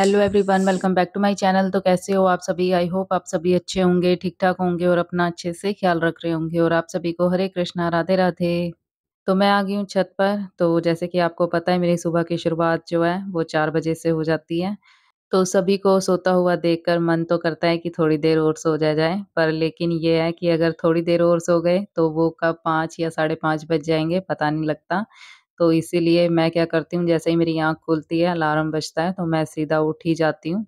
Hello everyone welcome back to my channel तो कैसे हो आप सभी आई होप आप सभी अच्छे होंगे ठीक ठाक होंगे और अपना अच्छे से ख्याल रख रहे होंगे और आप सभी को हरे कृष्णा राधे राधे तो मैं आ गई हूँ छत पर तो जैसे कि आपको पता है मेरी सुबह की शुरुआत जो है वो चार बजे से हो जाती है तो सभी को सोता हुआ कर मन तो करता है कि थोड़ी देर और सो जा जाए पर लेकिन ये है कि अगर थोड़ी देर और सो गए तो वो कब पाँच या साढ़े पाँच बज जाएंगे पता नहीं लगता तो इसीलिए मैं क्या करती हूँ जैसे ही मेरी आँख खुलती है अलार्म बजता है तो मैं सीधा उठ ही जाती हूँ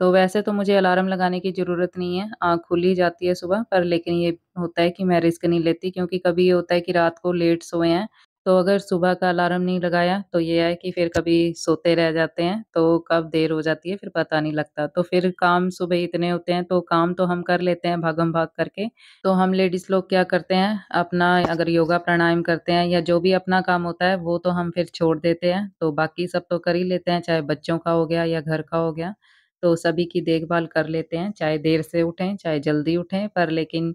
तो वैसे तो मुझे अलार्म लगाने की ज़रूरत नहीं है आँख खुल ही जाती है सुबह पर लेकिन ये होता है कि मैं रिस्क नहीं लेती क्योंकि कभी ये होता है कि रात को लेट सोए हैं तो अगर सुबह का अलार्म नहीं लगाया तो ये है कि फिर कभी सोते रह जाते हैं तो कब देर हो जाती है फिर पता नहीं लगता तो फिर काम सुबह इतने होते हैं तो काम तो हम कर लेते हैं भागम भाग करके तो हम लेडीज लोग क्या करते हैं अपना अगर योगा प्राणायाम करते हैं या जो भी अपना काम होता है वो तो हम फिर छोड़ देते हैं तो बाकी सब तो कर ही लेते हैं चाहे बच्चों का हो गया या घर का हो गया तो सभी की देखभाल कर लेते हैं चाहे देर से उठें चाहे जल्दी उठें पर लेकिन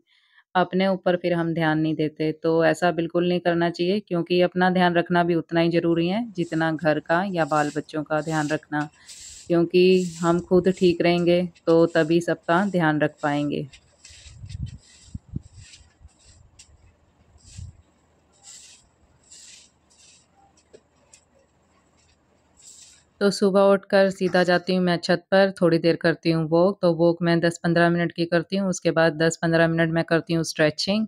अपने ऊपर फिर हम ध्यान नहीं देते। तो ऐसा बिल्कुल नहीं करना चाहिए क्योंकि अपना ध्यान रखना भी उतना ही ज़रूरी है जितना घर का या बाल-बच्चों का ध्यान रखना। क्योंकि हम खुद ठीक रहेंगे तो तभी सबका ध्यान रख पाएंगे तो सुबह उठकर सीधा जाती हूँ मैं छत पर थोड़ी देर करती हूँ वॉक तो वॉक मैं दस पंद्रह मिनट की करती हूँ उसके बाद दस पंद्रह मिनट मैं करती हूँ स्ट्रेचिंग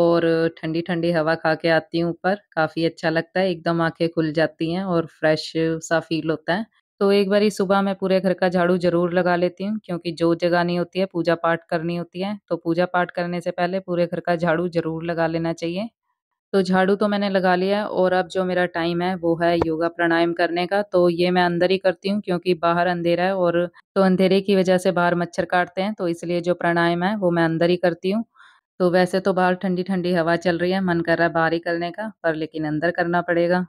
और ठंडी ठंडी हवा खा के आती हूँ ऊपर काफ़ी अच्छा लगता है एकदम आंखें खुल जाती हैं और फ्रेश सा फील होता है तो एक बारी सुबह मैं पूरे घर का झाड़ू जरूर लगा लेती हूँ क्योंकि जो जगह नहीं होती है पूजा पाठ करनी होती है तो पूजा पाठ करने से पहले पूरे घर का झाड़ू जरूर लगा लेना चाहिए तो झाड़ू तो मैंने लगा लिया है और अब जो मेरा टाइम है वो है योगा प्राणायाम करने का तो ये मैं अंदर ही करती हूँ क्योंकि बाहर अंधेरा है और तो अंधेरे की वजह से बाहर मच्छर काटते हैं तो इसलिए जो प्राणायाम है वो मैं अंदर ही करती हूँ तो वैसे तो बाहर ठंडी ठंडी हवा चल रही है मन कर रहा है बाहर ही करने का पर लेकिन अंदर करना पड़ेगा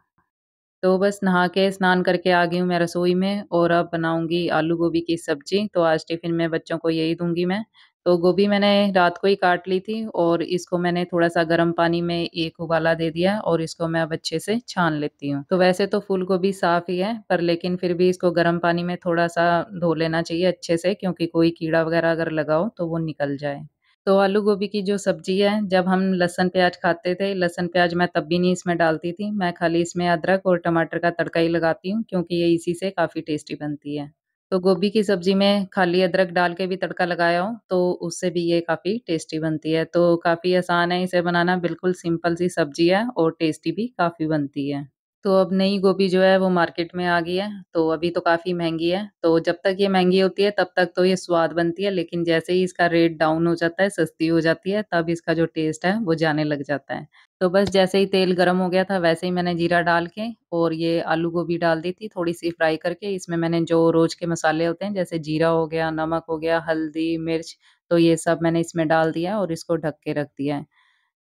तो बस नहा के स्नान करके आ गई हूँ मैं रसोई में और अब बनाऊंगी आलू गोभी की सब्जी तो आज टिफिन में बच्चों को यही दूंगी मैं तो गोभी मैंने रात को ही काट ली थी और इसको मैंने थोड़ा सा गर्म पानी में एक उबाला दे दिया और इसको मैं अब अच्छे से छान लेती हूँ तो वैसे तो फूल गोभी साफ ही है पर लेकिन फिर भी इसको गर्म पानी में थोड़ा सा धो लेना चाहिए अच्छे से क्योंकि कोई कीड़ा वगैरह अगर लगाओ तो वो निकल जाए तो आलू गोभी की जो सब्जी है जब हम लहसन प्याज खाते थे लहसन प्याज मैं तब भी नहीं इसमें डालती थी मैं खाली इसमें अदरक और टमाटर का तड़का ही लगाती हूँ क्योंकि ये इसी से काफ़ी टेस्टी बनती है तो गोभी की सब्जी में खाली अदरक डाल के भी तड़का लगाया हूँ तो उससे भी ये काफ़ी टेस्टी बनती है तो काफ़ी आसान है इसे बनाना बिल्कुल सिंपल सी सब्जी है और टेस्टी भी काफ़ी बनती है तो अब नई गोभी जो है वो मार्केट में आ गई है, तो अभी तो काफ़ी महंगी है, तो जब तक ये महंगी होती है तब तक तो ये स्वाद बनती है, लेकिन जैसे ही इसका रेट डाउन हो जाता है, सस्ती हो जाती है, तब इसका जो टेस्ट है वो जाने लग जाता है। तो बस जैसे ही तेल गर्म हो गया था वैसे ही मैंने जीरा डाल के और ये आलू गोभी डाल दी थी थोड़ी-सी फ्राई करके, इसमें मैंने जो रोज़ के मसाले होते हैं जैसे जीरा हो गया, नमक हो गया, हल्दी, मिर्च तो ये सब मैंने इसमें डाल दिया और इसको ढक के रख दिया है।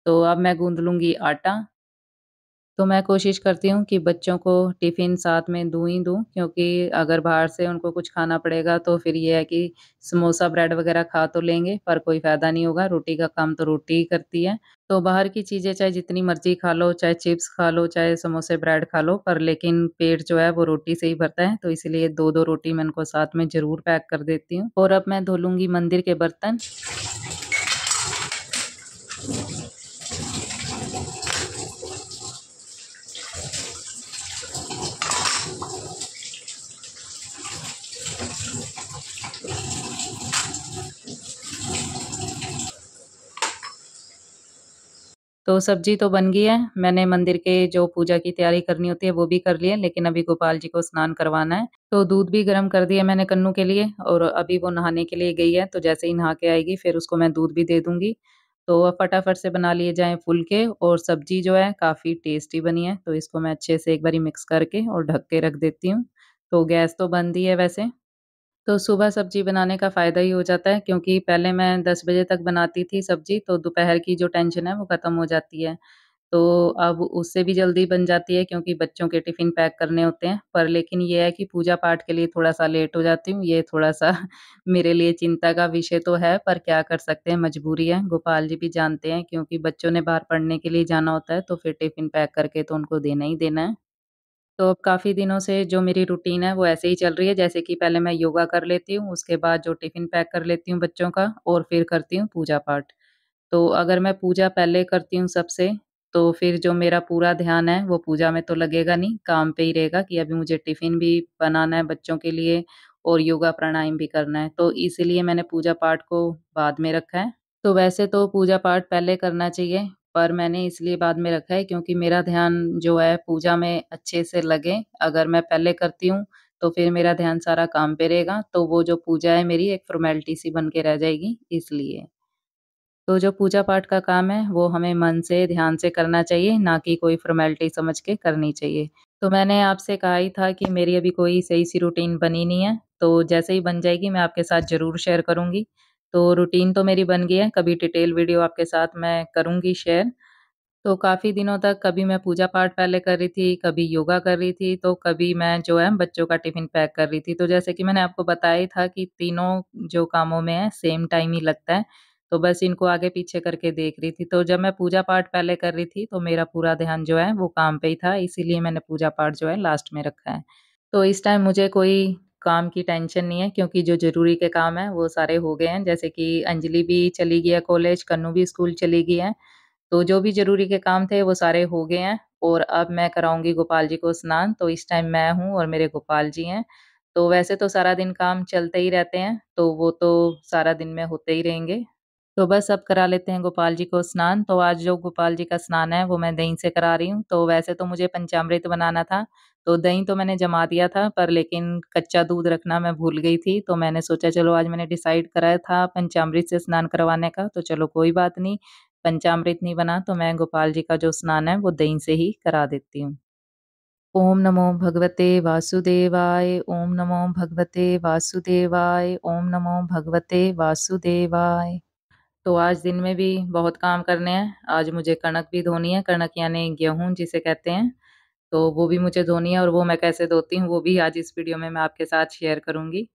तो अब मैं गूंद लूँगी आटा तो मैं कोशिश करती हूँ कि बच्चों को टिफ़िन साथ में दूँ ही दूँ क्योंकि अगर बाहर से उनको कुछ खाना पड़ेगा तो फिर ये है कि समोसा, ब्रेड वग़ैरह खा तो लेंगे पर कोई फ़ायदा नहीं होगा, रोटी का काम तो रोटी ही करती है। तो बाहर की चीज़ें चाहे जितनी मर्ज़ी खा लो, चाहे चिप्स खा लो, चाहे समोसे, ब्रेड खा लो पर लेकिन पेट जो है वो रोटी से ही भरता है, तो इसीलिए दो दो रोटी मैं उनको साथ में ज़रूर पैक कर देती हूँ और अब मैं धो लूँगी मंदिर के बर्तन। तो सब्जी तो बन गई है मैंने मंदिर के जो पूजा की तैयारी करनी होती है वो भी कर ली है लेकिन अभी गोपाल जी को स्नान करवाना है तो दूध भी गर्म कर दिया मैंने कन्नू के लिए और अभी वो नहाने के लिए गई है तो जैसे ही नहा के आएगी फिर उसको मैं दूध भी दे दूंगी तो अब फटाफट से बना लिए जाए फुलके और सब्जी जो है काफ़ी टेस्टी बनी है तो इसको मैं अच्छे से एक बारी मिक्स करके और ढक के रख देती हूँ तो गैस तो बंद ही है वैसे तो सुबह सब्ज़ी बनाने का फ़ायदा ही हो जाता है क्योंकि पहले मैं 10 बजे तक बनाती थी सब्ज़ी, तो दोपहर की जो टेंशन है वो ख़त्म हो जाती है। तो अब उससे भी जल्दी बन जाती है क्योंकि बच्चों के टिफ़िन पैक करने होते हैं, पर लेकिन ये है कि पूजा-पाठ के लिए थोड़ा-सा लेट हो जाती हूँ। ये थोड़ा-सा मेरे लिए चिंता का विषय तो है, पर क्या कर सकते हैं मजबूरी है। गोपाल जी भी जानते हैं क्योंकि बच्चों ने बाहर पढ़ने के लिए जाना होता है, तो फिर टिफ़िन पैक करके तो उनको देना ही देना है। तो अब काफ़ी दिनों से जो मेरी रूटीन है वो ऐसे ही चल रही है जैसे कि पहले मैं योगा कर लेती हूँ, उसके बाद जो टिफ़िन पैक कर लेती हूँ बच्चों का और फिर करती हूँ पूजा-पाठ। तो अगर मैं पूजा पहले करती हूँ सबसे, तो फिर जो मेरा पूरा ध्यान है वो पूजा में तो लगेगा नहीं, काम पे ही रहेगा कि अभी मुझे टिफ़िन भी बनाना है बच्चों के लिए और योगा प्राणायाम भी करना है। तो इसीलिए मैंने पूजा-पाठ को बाद में रखा है। तो वैसे तो पूजा-पाठ पहले करना चाहिए। पर मैंने इसलिए बाद में रखा है क्योंकि मेरा ध्यान जो है पूजा में अच्छे से लगे अगर मैं पहले करती हूँ तो फिर मेरा ध्यान सारा काम पे रहेगा तो वो जो पूजा है मेरी एक फॉर्मेलिटी सी बन के रह जाएगी इसलिए तो जो पूजा पाठ का काम है वो हमें मन से ध्यान से करना चाहिए ना कि कोई फॉर्मेलिटी समझ के करनी चाहिए तो मैंने आपसे कहा ही था कि मेरी अभी कोई सही सी रूटीन बनी नहीं है तो जैसे ही बन जाएगी मैं आपके साथ ज़रूर शेयर करूंगी तो रूटीन तो मेरी बन गई है, कभी डिटेल वीडियो आपके साथ मैं करूँगी शेयर। तो काफ़ी दिनों तक कभी मैं पूजा-पाठ पहले कर रही थी, कभी योगा कर रही थी, तो कभी मैं जो है बच्चों का टिफ़िन पैक कर रही थी। तो जैसे कि मैंने आपको बताया था कि तीनों जो कामों में है सेम टाइम ही लगता है, तो बस इनको आगे-पीछे करके देख रही थी। तो जब मैं पूजा-पाठ पहले कर रही थी, तो मेरा पूरा ध्यान जो है वो काम पे ही था, इसीलिए मैंने पूजा-पाठ जो है लास्ट में रखा है। तो इस टाइम मुझे कोई काम की टेंशन नहीं है क्योंकि जो ज़रूरी के काम हैं वो सारे हो गए हैं जैसे कि अंजलि भी चली गई है कॉलेज, कन्नू भी स्कूल चली गई है। तो जो भी ज़रूरी के काम थे वो सारे हो गए हैं और अब मैं कराऊंगी गोपाल जी को स्नान तो इस टाइम मैं हूँ और मेरे गोपाल जी हैं। तो वैसे तो सारा दिन काम चलते ही रहते हैं, तो वो तो सारा दिन में होते ही रहेंगे। तो बस अब करा लेते हैं गोपाल जी को स्नान तो आज जो गोपाल जी का स्नान है वो मैं दही से करा रही हूँ तो वैसे तो मुझे पंचामृत बनाना था तो दही तो मैंने जमा दिया था पर लेकिन कच्चा दूध रखना मैं भूल गई थी तो मैंने सोचा चलो आज मैंने डिसाइड कराया था पंचामृत से स्नान करवाने का तो चलो कोई बात नहीं पंचामृत नहीं बना तो मैं गोपाल जी का जो स्नान है वो दही से ही करा देती हूँ ओम नमो भगवते वासुदेवाय ओम नमो भगवते वासुदेवाय ओम नमो भगवते वासुदेवाय तो आज दिन में भी बहुत काम करने हैं आज मुझे कणक भी धोनी है कणक यानी गेहूं जिसे कहते हैं तो वो भी मुझे धोनी है और वो मैं कैसे धोती हूँ वो भी आज इस वीडियो में मैं आपके साथ शेयर करूँगी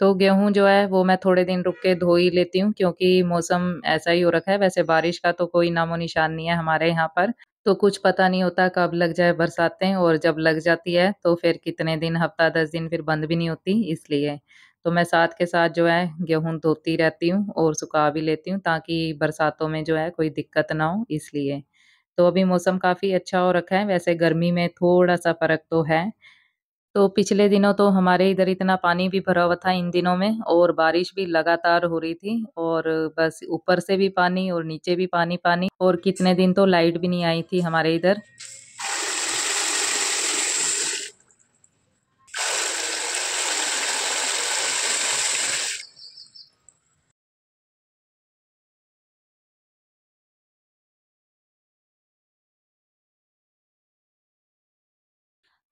तो गेहूँ जो है वो मैं थोड़े दिन रुक के धो ही लेती हूँ क्योंकि मौसम ऐसा ही हो रखा है वैसे बारिश का तो कोई नामो निशान नहीं है हमारे यहाँ पर तो कुछ पता नहीं होता कब लग जाए बरसातें और जब लग जाती है तो फिर कितने दिन हफ्ता दस दिन फिर बंद भी नहीं होती इसलिए तो मैं साथ के साथ जो है गेहूँ धोती रहती हूँ और सुखा भी लेती हूँ ताकि बरसातों में जो है कोई दिक्कत ना हो इसलिए तो अभी मौसम काफ़ी अच्छा हो रखा है वैसे गर्मी में थोड़ा सा फ़र्क तो है तो पिछले दिनों तो हमारे इधर इतना पानी भी भरा हुआ था इन दिनों में और बारिश भी लगातार हो रही थी और बस ऊपर से भी पानी और नीचे भी पानी पानी और कितने दिन तो लाइट भी नहीं आई थी हमारे इधर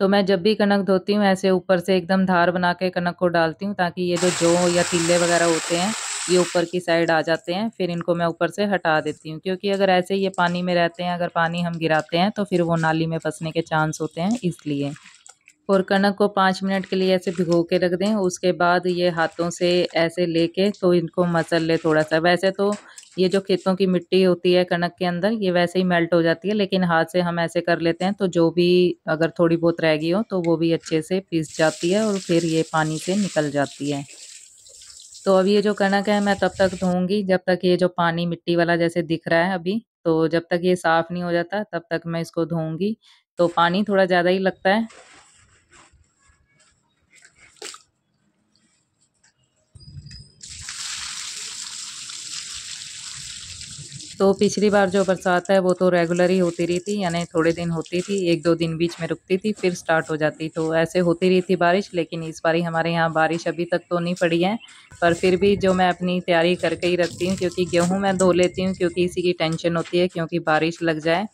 तो मैं जब भी कनक धोती हूँ ऐसे ऊपर से एकदम धार बना के कनक को डालती हूँ ताकि ये जो जौ या तिल्ले वगैरह होते हैं ये ऊपर की साइड आ जाते हैं फिर इनको मैं ऊपर से हटा देती हूँ क्योंकि अगर ऐसे ये पानी में रहते हैं अगर पानी हम गिराते हैं तो फिर वो नाली में फंसने के चांस होते हैं इसलिए और कनक को पाँच मिनट के लिए ऐसे भिगो के रख दें उसके बाद ये हाथों से ऐसे लेके तो इनको मसल ले थोड़ा सा वैसे तो ये जो खेतों की मिट्टी होती है कनक के अंदर ये वैसे ही मेल्ट हो जाती है लेकिन हाथ से हम ऐसे कर लेते हैं तो जो भी अगर थोड़ी बहुत रह गई हो तो वो भी अच्छे से पीस जाती है और फिर ये पानी से निकल जाती है तो अब ये जो कनक है मैं तब तक धोऊंगी जब तक ये जो पानी मिट्टी वाला जैसे दिख रहा है अभी तो जब तक ये साफ़ नहीं हो जाता तब तक मैं इसको धोऊंगी तो पानी थोड़ा ज़्यादा ही लगता है तो पिछली बार जो बरसात है वो तो रेगुलर ही होती रही थी यानी थोड़े दिन होती थी एक दो दिन बीच में रुकती थी फिर स्टार्ट हो जाती तो ऐसे होती रही थी बारिश लेकिन इस बारी हमारे यहाँ बारिश अभी तक तो नहीं पड़ी है पर फिर भी जो मैं अपनी तैयारी करके ही रखती हूँ क्योंकि गेहूँ मैं धो लेती हूँ क्योंकि इसी की टेंशन होती है क्योंकि बारिश लग जाए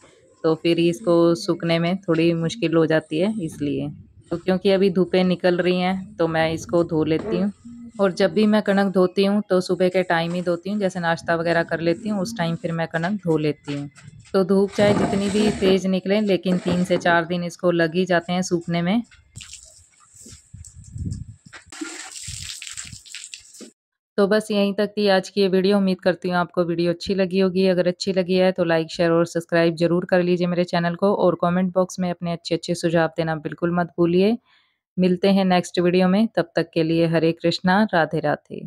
तो फिर इसको सूखने में थोड़ी मुश्किल हो जाती है इसलिए तो क्योंकि अभी धूपें निकल रही हैं तो मैं इसको धो लेती हूँ और जब भी मैं कनक धोती हूँ तो सुबह के टाइम ही धोती हूँ जैसे नाश्ता वगैरह कर लेती हूँ उस टाइम फिर मैं कनक धो लेती हूँ तो धूप चाहे जितनी भी तेज़ निकले लेकिन तीन से चार दिन इसको लग ही जाते हैं सूखने में तो बस यहीं तक थी आज की ये वीडियो उम्मीद करती हूँ आपको वीडियो अच्छी लगी होगी अगर अच्छी लगी है तो लाइक शेयर और सब्सक्राइब जरूर कर लीजिए मेरे चैनल को और कमेंट बॉक्स में अपने अच्छे अच्छे सुझाव देना बिल्कुल मत भूलिए मिलते हैं नेक्स्ट वीडियो में तब तक के लिए हरे कृष्णा राधे राधे